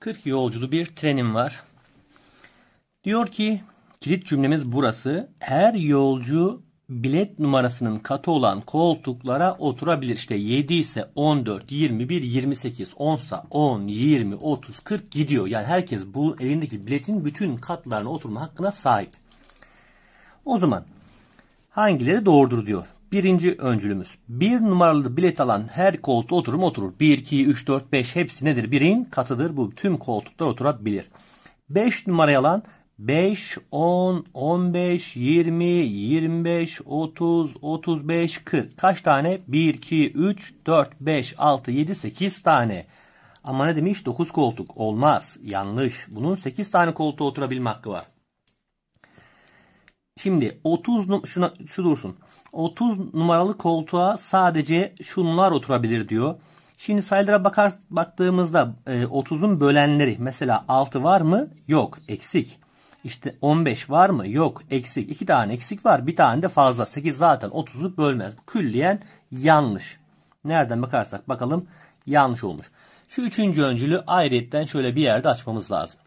40 yolculu bir trenim var. Diyor ki kilit cümlemiz burası. Her yolcu bilet numarasının katı olan koltuklara oturabilir. İşte 7 ise 14, 21, 28, 10 ise 10, 20, 30, 40 gidiyor. Yani herkes bu elindeki biletin bütün katlarına oturma hakkına sahip. O zaman hangileri doğrudur diyor. Birinci öncülümüz. Bir numaralı bilet alan her koltuğa oturum oturur. 1, 2, 3, 4, 5 hepsi nedir? Birin katıdır. Bu tüm koltuklar oturabilir. 5 numarayı alan 5, 10, 15, 20, 25, 30, 35, 40. Kaç tane? 1, 2, 3, 4, 5, 6, 7, 8 tane. Ama ne demiş? 9 koltuk. Olmaz. Yanlış. Bunun 8 tane koltuğa oturabilme hakkı var. Şimdi 30 şuna, şu dursun. 30 numaralı koltuğa sadece şunlar oturabilir diyor. Şimdi sayılara bakar, baktığımızda 30'un e, bölenleri mesela 6 var mı? Yok eksik. İşte 15 var mı? Yok eksik. 2 tane eksik var bir tane de fazla. 8 zaten 30'u bölmez. Külliyen yanlış. Nereden bakarsak bakalım yanlış olmuş. Şu üçüncü öncülü ayrıyetten şöyle bir yerde açmamız lazım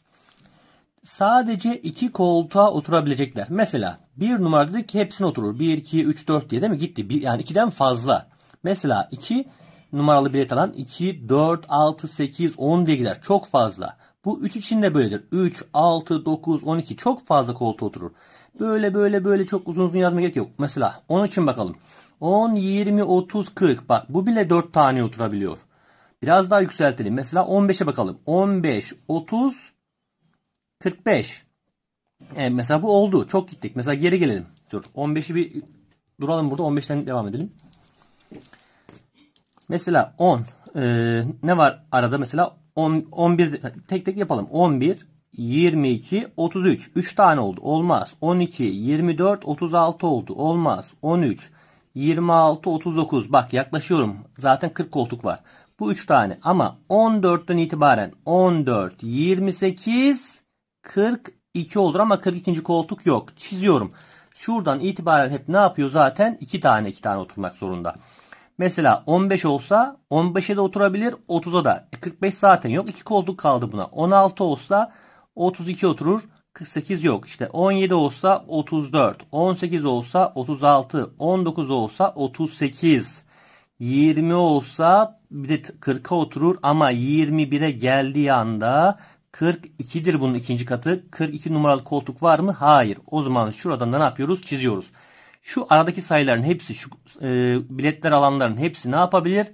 sadece iki koltuğa oturabilecekler. Mesela bir numarada dedik hepsine oturur. 1, 2, 3, 4 diye değil mi? Gitti. Bir, yani 2'den fazla. Mesela 2 numaralı bilet alan 2, 4, 6, 8, 10 diye gider. Çok fazla. Bu 3 için de böyledir. 3, 6, 9, 12 çok fazla koltuğa oturur. Böyle böyle böyle çok uzun uzun yazmaya gerek yok. Mesela 10 için bakalım. 10, 20, 30, 40. Bak bu bile 4 tane oturabiliyor. Biraz daha yükseltelim. Mesela 15'e bakalım. 15, 30, 45. E, mesela bu oldu. Çok gittik. Mesela geri gelelim. Dur. 15'i bir duralım burada. 15'ten devam edelim. Mesela 10. E, ne var arada? Mesela 10, 11 tek tek yapalım. 11, 22, 33. 3 tane oldu. Olmaz. 12, 24, 36 oldu. Olmaz. 13, 26, 39. Bak yaklaşıyorum. Zaten 40 koltuk var. Bu 3 tane. Ama 14'ten itibaren 14, 28, 42 olur ama 42. koltuk yok. Çiziyorum. Şuradan itibaren hep ne yapıyor zaten? 2 tane 2 tane oturmak zorunda. Mesela 15 olsa 15'e de oturabilir 30'a da. 45 zaten yok. 2 koltuk kaldı buna. 16 olsa 32 oturur. 48 yok. İşte 17 olsa 34, 18 olsa 36, 19 olsa 38, 20 olsa bir de 40'a oturur ama 21'e geldiği anda 42'dir bunun ikinci katı. 42 numaralı koltuk var mı? Hayır. O zaman şuradan da ne yapıyoruz? Çiziyoruz. Şu aradaki sayıların hepsi, şu e, biletler alanların hepsi ne yapabilir?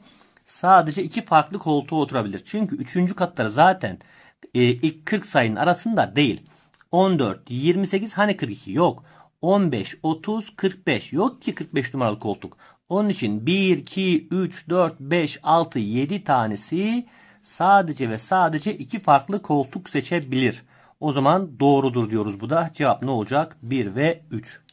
Sadece iki farklı koltuğa oturabilir. Çünkü üçüncü katları zaten e, ilk 40 sayının arasında değil. 14, 28 hani 42 yok. 15, 30, 45 yok ki 45 numaralı koltuk. Onun için 1, 2, 3, 4, 5, 6, 7 tanesi sadece ve sadece iki farklı koltuk seçebilir. O zaman doğrudur diyoruz bu da. Cevap ne olacak? 1 ve 3.